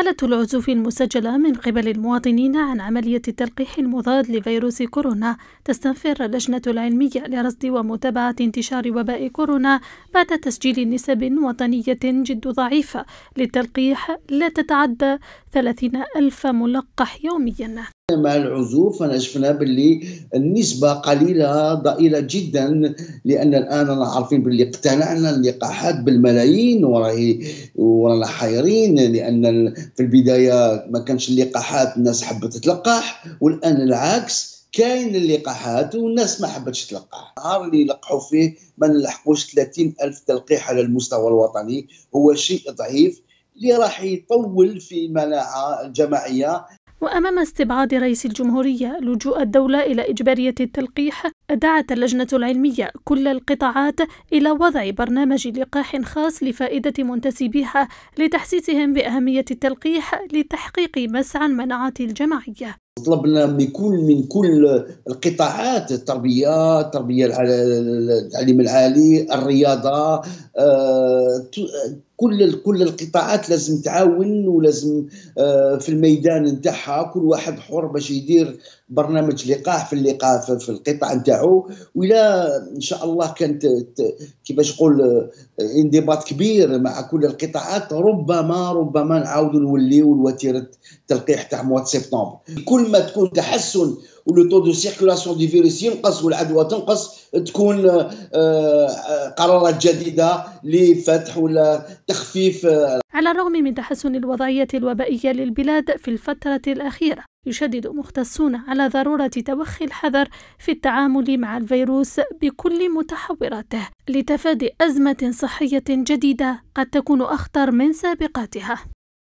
حالة العزوف المسجلة من قبل المواطنين عن عملية التلقيح المضاد لفيروس كورونا تستنفر اللجنة العلمية لرصد ومتابعة انتشار وباء كورونا بعد تسجيل نسب وطنية جد ضعيفة للتلقيح لا تتعدى 30 ألف ملقح يوميا مع العزوف انا شفنا باللي النسبه قليله ضئيله جدا لان الان انا عارفين باللي اقتنعنا اللقاحات بالملايين وراهي ورانا حيرين لان في البدايه ما كانش اللقاحات الناس حبت تتلقح والان العكس كاين اللقاحات والناس ما حبتش تلقح النهار اللي لقحوا فيه ما نلحقوش 30 ألف تلقيح على المستوى الوطني هو شيء ضعيف اللي راح يطول في مناعه جماعيه وأمام استبعاد رئيس الجمهورية لجوء الدولة إلى إجبارية التلقيح دعت اللجنة العلمية كل القطاعات إلى وضع برنامج لقاح خاص لفائدة منتسبيها لتحسيسهم بأهمية التلقيح لتحقيق مسعى المناعة الجماعية طلبنا من كل من كل القطاعات التربيه التربيه التعليم العالي الرياضه آه، كل كل القطاعات لازم تعاون ولازم آه، في الميدان نتاعها كل واحد حر باش يدير برنامج لقاح في اللقاح في القطاع نتاعو ولا ان شاء الله كانت كيفاش نقول آه، انضباط كبير مع كل القطاعات ربما ربما نعاودوا نوليو الوتيره تلقيح تاع مواد سبتمبر كل اما تكون تحسن ولو طو دو سيركولاسيون دي فيروس ينقص والعدوى تنقص تكون آه، آه، قرارات جديده لفتح ولا تخفيف آه. على الرغم من تحسن الوضعيه الوبائيه للبلاد في الفتره الاخيره يشدد مختصون على ضروره توخي الحذر في التعامل مع الفيروس بكل متحوراته لتفادي ازمه صحيه جديده قد تكون اخطر من سابقاتها